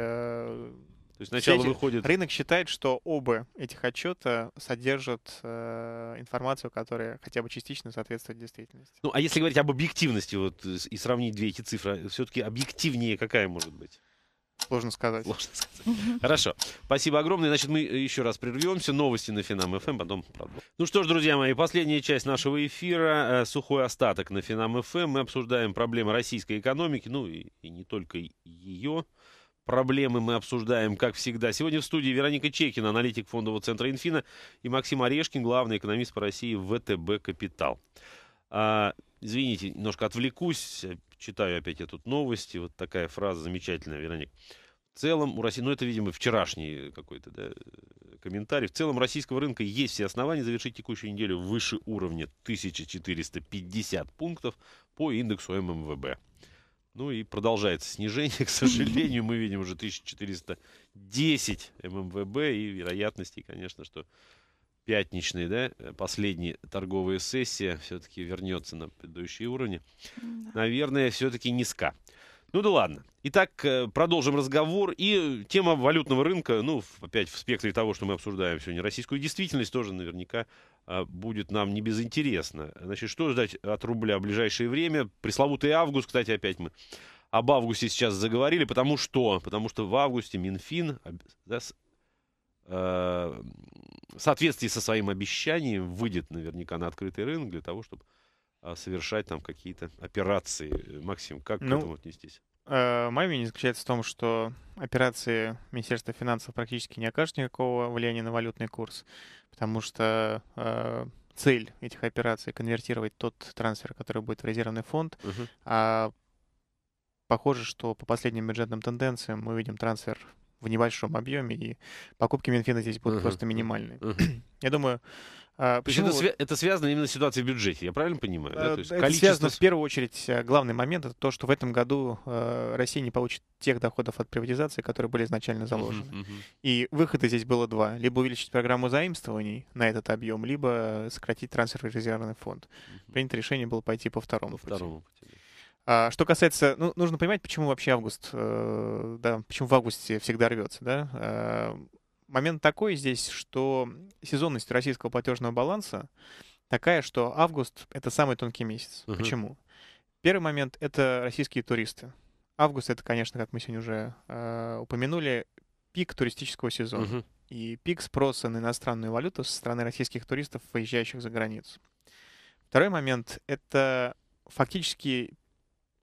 Speaker 3: то есть сначала Все выходит... Рынок считает, что оба этих отчета содержат э, информацию, которая хотя бы частично соответствует действительности.
Speaker 1: Ну, а если говорить об объективности вот, э, и сравнить две эти цифры, а, все-таки объективнее какая может быть? Сложно сказать. Сложно сказать. Хорошо. Спасибо огромное. Значит, мы э, еще раз прервемся. Новости на Финам ФМ, эм, потом продолжим. Ну что ж, друзья мои, последняя часть нашего эфира. Э, Сухой остаток на Финам ФМ. Эм. Мы обсуждаем проблемы российской экономики, ну и, и не только ее проблемы мы обсуждаем, как всегда. Сегодня в студии Вероника Чекина, аналитик фондового центра «Инфина», и Максим Орешкин, главный экономист по России в ВТБ «Капитал». А, извините, немножко отвлекусь, читаю опять эту тут новости, вот такая фраза замечательная, Вероник. В целом у России, ну это, видимо, вчерашний какой-то да, комментарий, в целом российского рынка есть все основания завершить текущую неделю выше уровня 1450 пунктов по индексу ММВБ. Ну и продолжается снижение, к сожалению, мы видим уже 1410 ММВБ и вероятности, конечно, что пятничные, да, последние торговая сессия все-таки вернется на предыдущие уровни. Да. Наверное, все-таки низка. Ну да ладно. Итак, э, продолжим разговор. И э, тема валютного рынка, ну, опять в спектре того, что мы обсуждаем сегодня, российскую действительность тоже наверняка а, будет нам не безинтересно. Значит, что ждать от рубля в ближайшее время? Пресловутый август, кстати, опять мы об августе сейчас заговорили, потому что, потому что в августе Минфин да, с, э, в соответствии со своим обещанием выйдет наверняка на открытый рынок для того, чтобы а, совершать там какие-то операции. Э, Максим, как ну, к этому отнестись?
Speaker 3: Э, Мой мнение заключается в том, что операции Министерства финансов практически не окажут никакого влияния на валютный курс, потому что э, цель этих операций конвертировать тот трансфер, который будет в резервный фонд, uh-huh. а похоже, что по последним бюджетным тенденциям мы видим трансфер в небольшом объеме, и покупки Минфина здесь будут uh-huh. просто минимальные. Uh-huh.
Speaker 1: Я думаю, а, почему? То есть это, это связано именно с ситуацией в бюджете, я правильно понимаю? Да? Э, то есть это количество... связано в
Speaker 3: первую очередь, э, главный момент, это то, что в этом году э, Россия не получит тех доходов от приватизации, которые были изначально заложены. Uh-huh, uh-huh. И выхода здесь было два. Либо увеличить программу заимствований на этот объем, либо сократить трансфер в резервный фонд. Uh-huh. Принято решение было пойти по второму по пути. Второму пути А, что касается, ну, нужно понимать, почему вообще август, э, да, почему в августе всегда рвется, да, э, момент такой здесь, что сезонность российского платежного баланса такая, что август — это самый тонкий месяц. Угу. Почему? Первый момент — это российские туристы. Август — это, конечно, как мы сегодня уже э, упомянули, пик туристического сезона. Угу. И пик спроса на иностранную валюту со стороны российских туристов, выезжающих за границу. Второй момент — это фактически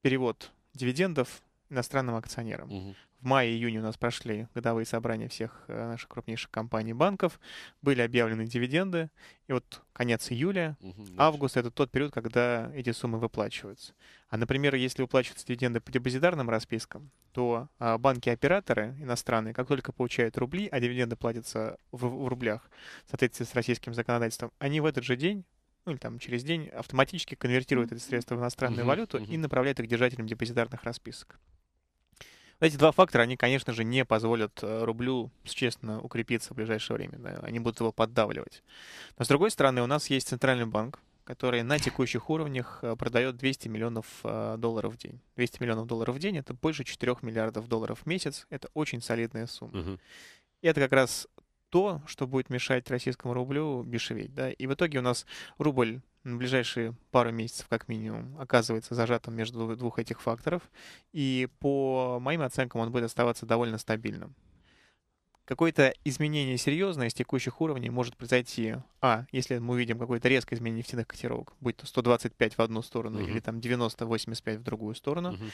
Speaker 3: перевод дивидендов иностранным акционерам. Угу. В мае-июне у нас прошли годовые собрания всех э, наших крупнейших компаний банков, были объявлены дивиденды, и вот конец июля, угу, август — это тот период, когда эти суммы выплачиваются. А, например, если выплачиваются дивиденды по депозитарным распискам, то а, банки-операторы иностранные, как только получают рубли, а дивиденды платятся в, в рублях, в соответствии с российским законодательством, они в этот же день ну или там через день автоматически конвертируют эти средства в иностранную uh-huh, валюту uh-huh. и направляют их держателям депозитарных расписок. Эти два фактора, они, конечно же, не позволят э, рублю, честно, укрепиться в ближайшее время. Да? Они будут его поддавливать. Но, с другой стороны, у нас есть центральный банк, который на текущих уровнях э, продает 200 миллионов э, долларов в день. 200 миллионов долларов в день — это больше 4 миллиардов долларов в месяц. Это очень солидная сумма. Угу. И это как раз то, что будет мешать российскому рублю бешеветь. Да? И в итоге у нас рубль на ближайшие пару месяцев, как минимум, оказывается зажатым между двух этих факторов. И по моим оценкам он будет оставаться довольно стабильным. Какое-то изменение серьезное с текущих уровней может произойти, а, если мы увидим какое-то резкое изменение нефтяных котировок, будь то 125 в одну сторону uh-huh. или там 90-85 в другую сторону, uh-huh.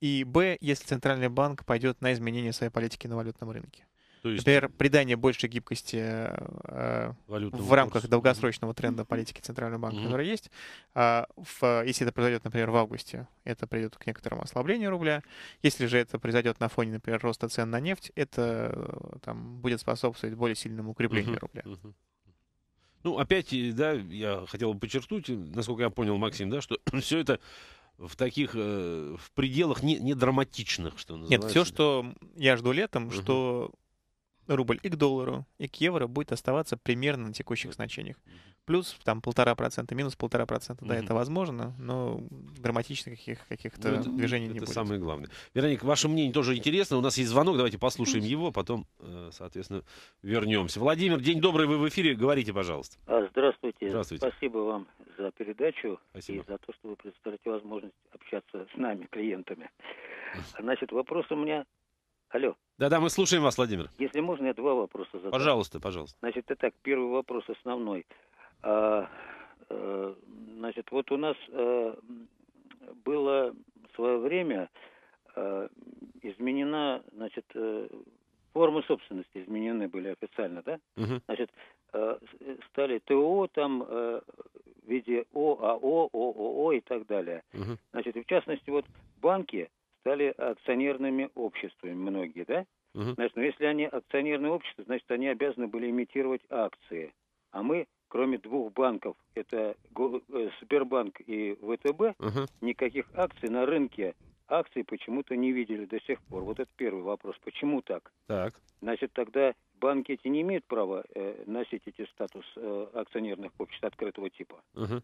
Speaker 3: и, б, если Центральный банк пойдет на изменение своей политики на валютном рынке. То есть... Например, придание большей гибкости э, э в рамках долгосрочного тренда политики Центрального банка, mm-hmm. который есть. А, в, если это произойдет, например, в августе, это приведет к некоторому ослаблению рубля. Если же это произойдет на фоне, например, роста цен на нефть, это э, там,
Speaker 1: будет способствовать более сильному укреплению mm-hmm. рубля. Mm-hmm. Ну, опять, да, я хотел бы подчеркнуть, насколько я понял, Максим, да, что все это в таких, э, в пределах не, не драматичных, что называется. Нет, все, что я
Speaker 3: жду летом, угу. что рубль и к доллару, и к евро будет оставаться примерно на текущих значениях. Плюс там полтора процента, минус полтора процента, да, это возможно, но
Speaker 1: драматичных каких- каких-то ну, ну движений это не будет. Это самое главное. Вероника, ваше мнение тоже интересно. У нас есть звонок, давайте послушаем его, а потом, э, соответственно, вернемся. Владимир, день добрый, вы в эфире, говорите, пожалуйста.
Speaker 4: А, здравствуйте. Здравствуйте. Спасибо вам за передачу Спасибо. и за то, что вы предоставите возможность общаться с нами, клиентами. Значит, вопрос у меня Алло.
Speaker 1: Да-да, мы слушаем вас, Владимир.
Speaker 4: Если можно, я два вопроса задам. Пожалуйста,
Speaker 1: пожалуйста. Значит,
Speaker 4: это так. первый вопрос основной. А, а, значит, вот у нас а, было в свое время а, изменена, значит, а, формы собственности изменены были официально, да? Угу. Значит, а, стали ТО там а, в виде ОАО, ООО и так далее. Угу. Значит, в частности, вот банки стали акционерными обществами многие, да? Угу. Значит, ну, если они акционерные общества, значит, они обязаны были имитировать акции. А мы, кроме двух банков, это э, Сбербанк и ВТБ, угу. никаких акций на рынке акций почему-то не видели до сих пор. Вот это первый вопрос. Почему так? Так. Значит, тогда банки эти не имеют права э, носить эти статус э, акционерных обществ открытого типа. Uh-huh,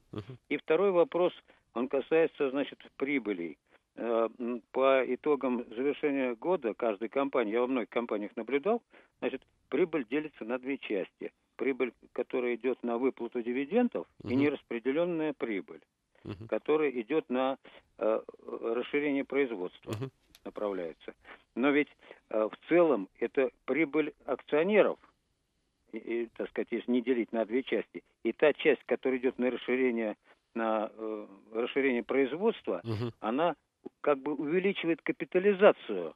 Speaker 4: И второй вопрос, он касается, значит, прибылей. Э, по итогам завершения года каждой компании, я во многих компаниях наблюдал, значит, прибыль делится на две части. Прибыль, которая идет на выплату дивидендов, угу. и нераспределенная прибыль, угу. которая идет на э, расширение производства, угу. направляется. Но ведь э, в целом это прибыль акционеров, и, и, так сказать, если не делить на две части. И та часть, которая идет на расширение на э, расширение производства, угу. она как бы увеличивает капитализацию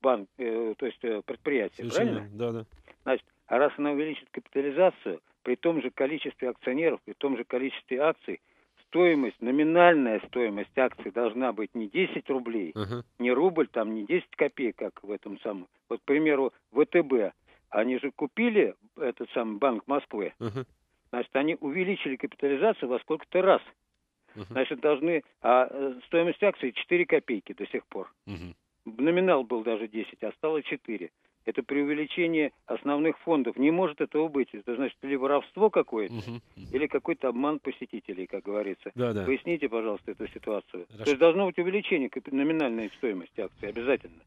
Speaker 4: банк, э, то есть э, предприятия, Совершенно. правильно? Да, да. Значит, а раз она увеличит капитализацию, при том же количестве акционеров, при том же количестве акций, стоимость, номинальная стоимость акций должна быть не 10 рублей, uh-huh. не рубль, там не 10 копеек, как в этом самом. Вот, к примеру, ВТБ, они же купили этот самый Банк Москвы, uh-huh. значит, они увеличили капитализацию во сколько-то раз – Угу. Значит, должны... А э, стоимость акции 4 копейки до сих пор.
Speaker 5: Угу.
Speaker 4: Номинал был даже 10, а стало 4. Это преувеличение основных фондов. Не может этого быть. Это значит, или воровство какое-то, угу. или какой-то обман посетителей, как говорится. Да, да. Поясните, пожалуйста, эту ситуацию. Хорошо. То есть должно быть увеличение номинальной стоимости акции обязательно.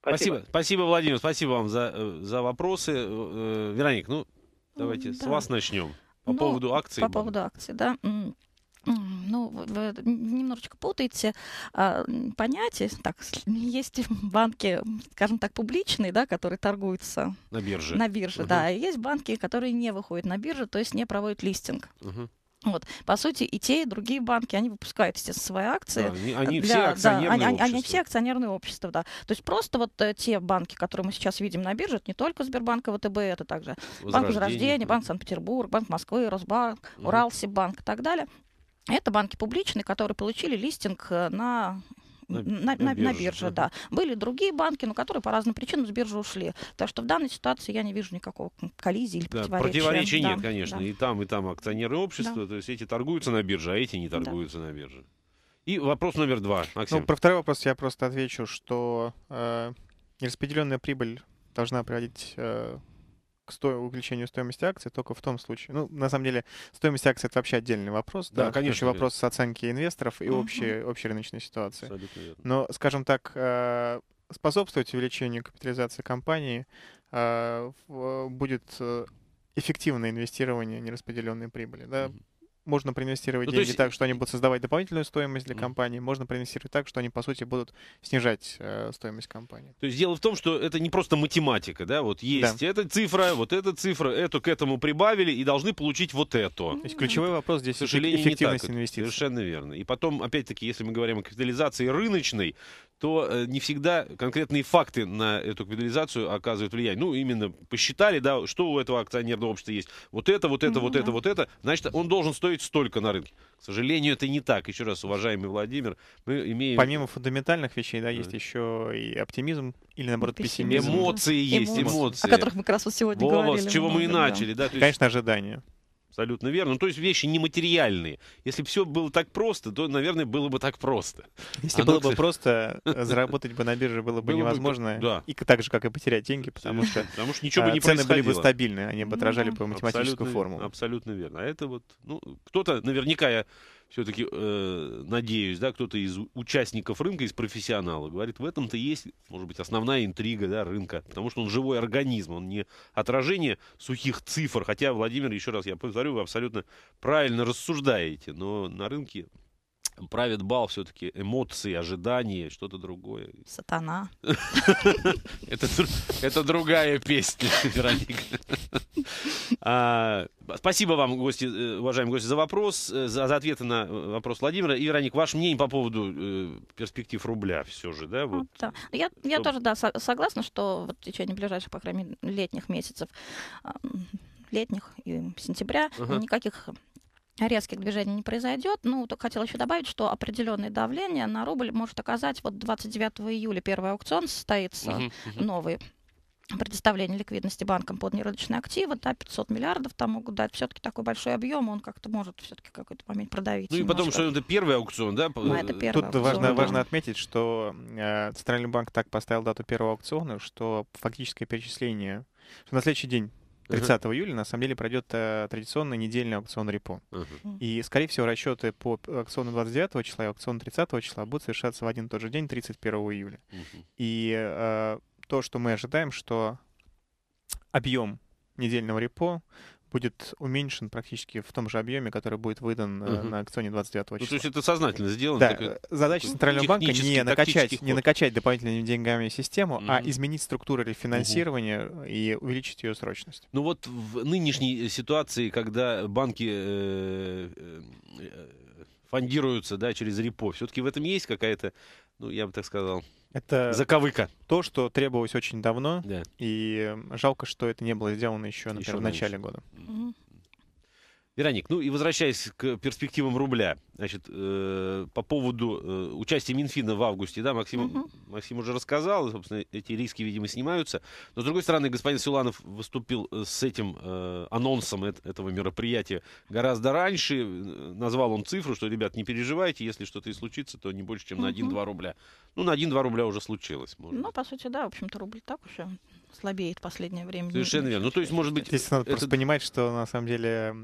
Speaker 1: Спасибо. Спасибо, спасибо Владимир, спасибо вам за, э, за вопросы. Э, Вероник, ну,
Speaker 4: давайте да. с вас
Speaker 1: начнем. По ну, поводу акций. По поводу
Speaker 2: акций, да ну, вы немножечко путаете а, понятия. Так, есть банки, скажем так, публичные, да, которые торгуются
Speaker 1: на бирже. На бирже, угу. да. И
Speaker 2: есть банки, которые не выходят на биржу, то есть не проводят листинг. Угу. Вот. По сути, и те, и другие банки, они выпускают, естественно, свои акции. Да, они, для, все акционерные да, они, общества. они все акционерные общества, да. То есть просто вот э, те банки, которые мы сейчас видим на бирже, это не только Сбербанк и ВТБ, это также Банк Возрождения, Банк Санкт-Петербург, Банк Москвы, Росбанк, угу. Уралсибанк и так далее – это банки публичные, которые получили листинг э, на
Speaker 5: на, на, на, бирже, на
Speaker 2: бирже, да. Были другие банки, но которые по разным причинам с биржи ушли. Так что в данной ситуации я не вижу никакого коллизии или да, противоречия.
Speaker 1: Противоречий да, нет, конечно. Да. И там, и там акционеры общества, да. то есть эти торгуются на бирже, а эти не торгуются да. на бирже. И вопрос номер два, ну, Максим. Ну, про
Speaker 3: второй вопрос я просто отвечу, что э, распределенная прибыль должна приводить э, к сто... увеличению стоимости акции только в том случае. Ну, на самом деле, стоимость акции это вообще отдельный вопрос. Да, да конечно. Еще вопрос с оценки инвесторов и общей, общей рыночной ситуации. Абсолютно верно. Но, скажем так, э, способствовать увеличению капитализации компании э, э, будет эффективное инвестирование нераспределенной прибыли. Да? Mm-hmm можно проинвестировать ну, деньги есть... так, что они будут создавать дополнительную стоимость для mm. компании, можно проинвестировать так, что они, по сути, будут снижать э, стоимость компании.
Speaker 1: То есть дело в том, что это не просто математика, да, вот есть да. эта цифра, вот эта цифра, эту к этому прибавили и должны получить вот это. То есть ключевой вопрос здесь, к сожалению, эффективность не так. инвестиций. Совершенно верно. И потом, опять-таки, если мы говорим о капитализации рыночной, то э, не всегда конкретные факты на эту капитализацию оказывают влияние. Ну, именно посчитали, да, что у этого акционерного общества есть. Вот это, вот это, вот ну это, вот это. Значит, он должен стоить столько на рынке. К сожалению, это не так. Еще раз, уважаемый Владимир, мы имеем... Помимо
Speaker 3: фундаментальных вещей, да, есть да. еще и оптимизм или, ну, наоборот, пессимизм. Эмоции да. есть, эмоции. эмоции. О которых мы как раз вот сегодня Волос, говорили. С чего много, мы и начали. Да. Да, Конечно, есть... ожидания.
Speaker 1: Абсолютно верно. Ну, то есть вещи нематериальные. Если бы все было так просто, то, наверное, было бы так просто. Если Оно, а было ну, бы
Speaker 3: просто, э, заработать бы на бирже было бы невозможно. Да. И так же, как и потерять деньги, потому что, потому что ничего бы э, не цены были бы стабильны, они бы отражали по математическую формулу.
Speaker 1: Абсолютно верно. А это вот, ну, кто-то наверняка, я все-таки, э, надеюсь, да, кто-то из участников рынка, из профессионалов, говорит, в этом-то есть, может быть, основная интрига да, рынка, потому что он живой организм, он не отражение сухих цифр, хотя, Владимир, еще раз я повторю, вы абсолютно правильно рассуждаете, но на рынке правит бал все-таки эмоции, ожидания, что-то другое. Сатана. Это другая песня, Вероника. А, спасибо вам, гости, э, уважаемые гости, за вопрос, э, за, за ответы на э, вопрос Владимира. И, Вероник, ваше мнение по поводу э, перспектив рубля все же, да? Вот, ну
Speaker 2: да. Ну, я, что... я тоже, да, со- согласна, что вот в течение ближайших, по крайней мере, летних месяцев, летних и сентября uh никаких резких движений не произойдет. Ну, только хотела еще добавить, что определенное давление на рубль может оказать. Вот 29 июля первый аукцион состоится, uh-huh, uh-huh. новый предоставление ликвидности банкам под нерыночные активы, да, 500 миллиардов там могут дать. Все-таки такой большой объем, он как-то может все-таки какой-то момент продавить. Ну и потом, что это
Speaker 1: первый аукцион, да? Ну, это первый Тут аукцион, важно, да. важно
Speaker 3: отметить, что э, Центральный банк так поставил дату первого аукциона, что фактическое перечисление, что на следующий день 30 uh-huh. июля на самом деле пройдет э, традиционный недельный аукцион репо. Uh-huh. И, скорее всего, расчеты по аукциону 29 числа и аукциону 30 числа будут совершаться в один и тот же день, 31 июля. Uh-huh. И э, то, что мы ожидаем, что объем недельного репо будет уменьшен практически в том же объеме, который будет выдан угу. на акционе 29 числа. Ну, то есть это сознательно сделано. Да. Такая... Э, задача Центрального банка не накачать, не накачать дополнительными деньгами систему, угу. а изменить структуру рефинансирования угу. и увеличить ее срочность.
Speaker 1: Ну вот в нынешней э, ситуации, когда банки э, фондируются да, через репо, все-таки в этом есть какая-то, ну я бы так сказал,
Speaker 3: это заковыка. То, что требовалось очень давно. Да. И жалко, что это не было сделано еще, например, еще в начале года.
Speaker 5: Угу.
Speaker 1: Вероник, ну и возвращаясь к перспективам рубля, значит, э, по поводу э, участия Минфина в августе, да, Максим, угу. Максим уже рассказал, собственно, эти риски, видимо, снимаются. Но, с другой стороны, господин Силанов выступил э, с этим э, анонсом э- этого мероприятия гораздо раньше, назвал он цифру, что, ребят, не переживайте, если что-то и случится, то не больше, чем угу. на 1-2 рубля. Ну, на 1-2 рубля уже случилось. Может.
Speaker 2: Ну, по сути, да, в общем-то, рубль так уже слабеет в последнее время. Совершенно верно.
Speaker 1: Ну, то есть, может быть... Здесь надо это... просто понимать, что, на самом
Speaker 3: деле,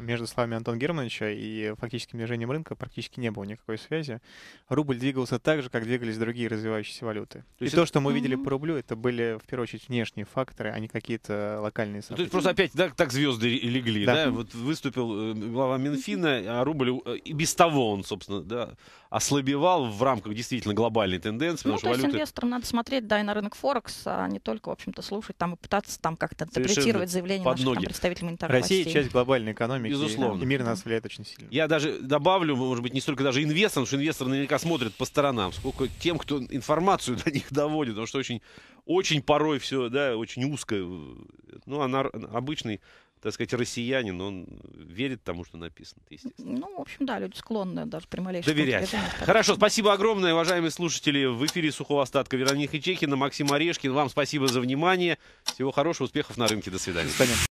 Speaker 3: между словами Антона Германовича и фактическим движением рынка практически не было никакой связи. Рубль двигался так же, как двигались другие развивающиеся валюты. То есть и это... то, что мы видели mm -hmm. по рублю, это были, в первую очередь, внешние факторы, а не какие-то локальные события. Ну, то есть, просто
Speaker 1: опять да, так звезды легли, да? да? Вот выступил э, глава Минфина, а рубль э, и без того он, собственно, да, ослабевал в рамках действительно глобальной тенденции. Ну, то есть, валюты... инвесторам
Speaker 2: надо смотреть, да, и на рынок Форекс, а не только в общем-то, слушать там и пытаться там как-то интерпретировать заявление наших ноги. там, представителей монетарной Россия властей.
Speaker 1: часть глобальной экономики. Безусловно. И мир нас влияет очень сильно. Я даже добавлю, может быть, не столько даже инвесторам, потому что инвесторы наверняка смотрят по сторонам, сколько тем, кто информацию до них доводит, потому что очень, очень порой все, да, очень узко. Ну, а на, обычный так сказать, россиянин, он верит тому, что написано, естественно.
Speaker 2: Ну, в общем, да, люди склонны даже при малейшем... Доверять.
Speaker 1: Хорошо, спасибо огромное, уважаемые слушатели. В эфире «Сухого остатка» Вероника Чехина, Максим Орешкин. Вам спасибо за внимание. Всего хорошего, успехов на рынке. До свидания.